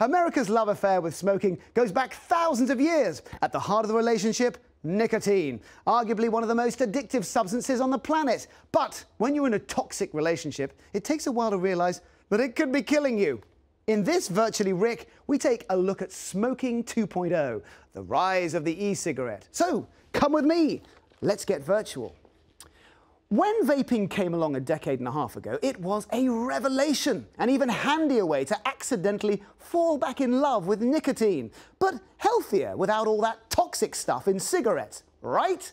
America's love affair with smoking goes back thousands of years. At the heart of the relationship, nicotine, arguably one of the most addictive substances on the planet. But when you're in a toxic relationship, it takes a while to realize that it could be killing you. In this Virtually Rick, we take a look at smoking 2.0, the rise of the e-cigarette. So, come with me. Let's get virtual. When vaping came along a decade and a half ago, it was a revelation, an even handier way to accidentally fall back in love with nicotine, but healthier without all that toxic stuff in cigarettes, right?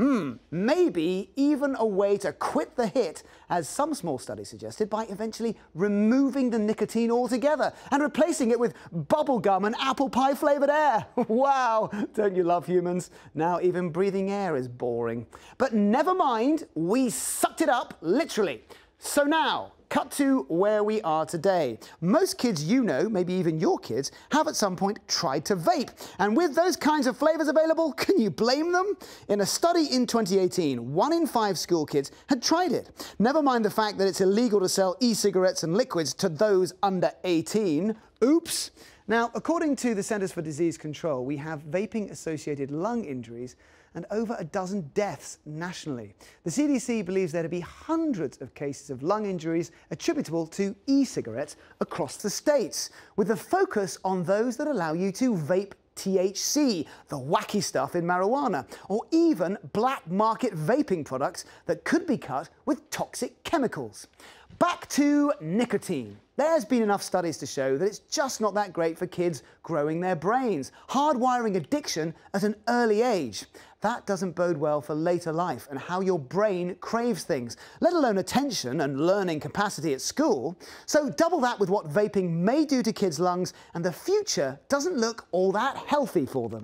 Hmm, maybe even a way to quit the hit, as some small studies suggested, by eventually removing the nicotine altogether and replacing it with bubblegum and apple pie flavoured air. wow, don't you love humans? Now even breathing air is boring. But never mind, we sucked it up, literally. So now, Cut to where we are today. Most kids you know, maybe even your kids, have at some point tried to vape. And with those kinds of flavours available, can you blame them? In a study in 2018, one in five school kids had tried it. Never mind the fact that it's illegal to sell e-cigarettes and liquids to those under 18. Oops. Now, according to the Centers for Disease Control, we have vaping-associated lung injuries and over a dozen deaths nationally. The CDC believes there to be hundreds of cases of lung injuries attributable to e-cigarettes across the states, with a focus on those that allow you to vape THC, the wacky stuff in marijuana, or even black market vaping products that could be cut with toxic chemicals. Back to nicotine. There's been enough studies to show that it's just not that great for kids growing their brains, hardwiring addiction at an early age. That doesn't bode well for later life and how your brain craves things, let alone attention and learning capacity at school. So double that with what vaping may do to kids' lungs, and the future doesn't look all that healthy for them.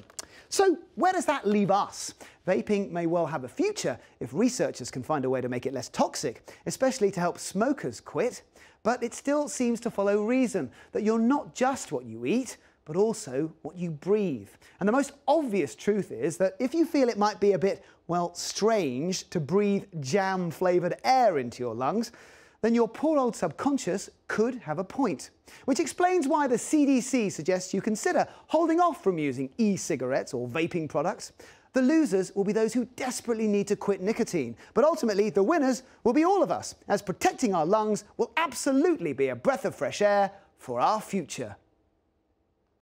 So where does that leave us? Vaping may well have a future if researchers can find a way to make it less toxic, especially to help smokers quit. But it still seems to follow reason that you're not just what you eat, but also what you breathe. And the most obvious truth is that if you feel it might be a bit, well, strange to breathe jam flavoured air into your lungs, then your poor old subconscious could have a point. Which explains why the CDC suggests you consider holding off from using e cigarettes or vaping products. The losers will be those who desperately need to quit nicotine. But ultimately, the winners will be all of us, as protecting our lungs will absolutely be a breath of fresh air for our future.